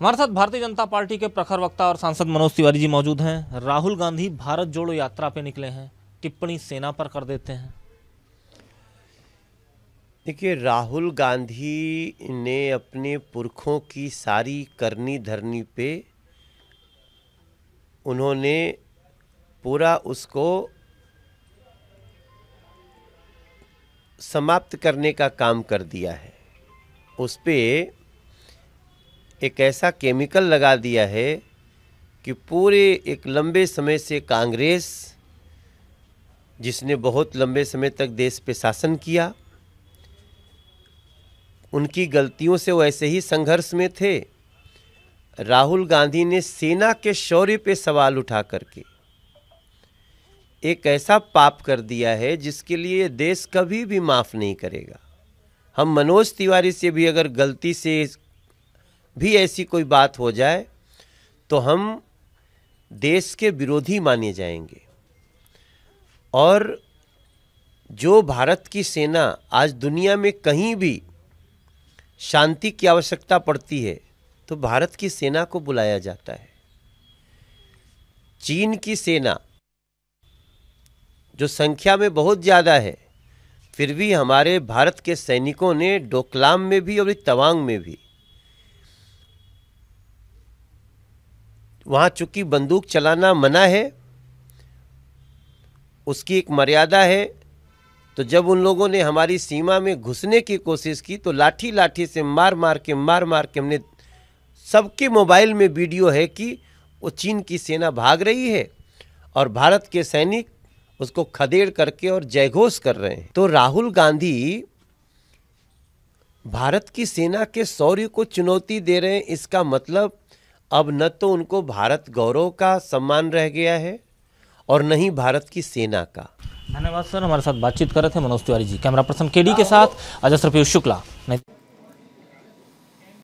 हमारे साथ भारतीय जनता पार्टी के प्रखर वक्ता और सांसद मनोज तिवारी जी मौजूद हैं राहुल गांधी भारत जोड़ो यात्रा पे निकले हैं टिप्पणी सेना पर कर देते हैं देखिए राहुल गांधी ने अपने पुरखों की सारी करनी धरनी पे उन्होंने पूरा उसको समाप्त करने का काम कर दिया है उस पर एक ऐसा केमिकल लगा दिया है कि पूरे एक लंबे समय से कांग्रेस जिसने बहुत लंबे समय तक देश पे शासन किया उनकी गलतियों से वो ऐसे ही संघर्ष में थे राहुल गांधी ने सेना के शौर्य पे सवाल उठा करके एक ऐसा पाप कर दिया है जिसके लिए देश कभी भी माफ़ नहीं करेगा हम मनोज तिवारी से भी अगर गलती से भी ऐसी कोई बात हो जाए तो हम देश के विरोधी माने जाएंगे और जो भारत की सेना आज दुनिया में कहीं भी शांति की आवश्यकता पड़ती है तो भारत की सेना को बुलाया जाता है चीन की सेना जो संख्या में बहुत ज़्यादा है फिर भी हमारे भारत के सैनिकों ने डोकलाम में भी और तवांग में भी वहाँ चूँकि बंदूक चलाना मना है उसकी एक मर्यादा है तो जब उन लोगों ने हमारी सीमा में घुसने की कोशिश की तो लाठी लाठी से मार मार के मार मार के हमने सबके मोबाइल में वीडियो है कि वो चीन की सेना भाग रही है और भारत के सैनिक उसको खदेड़ करके और जयघोष कर रहे हैं तो राहुल गांधी भारत की सेना के शौर्य को चुनौती दे रहे हैं इसका मतलब अब न तो उनको भारत गौरव का सम्मान रह गया है और न ही भारत की सेना का धन्यवाद सर हमारे साथ बातचीत कर रहे थे Manoj Tiwari ji camera person KD के साथ अजस्त्र पीयूष शुक्ला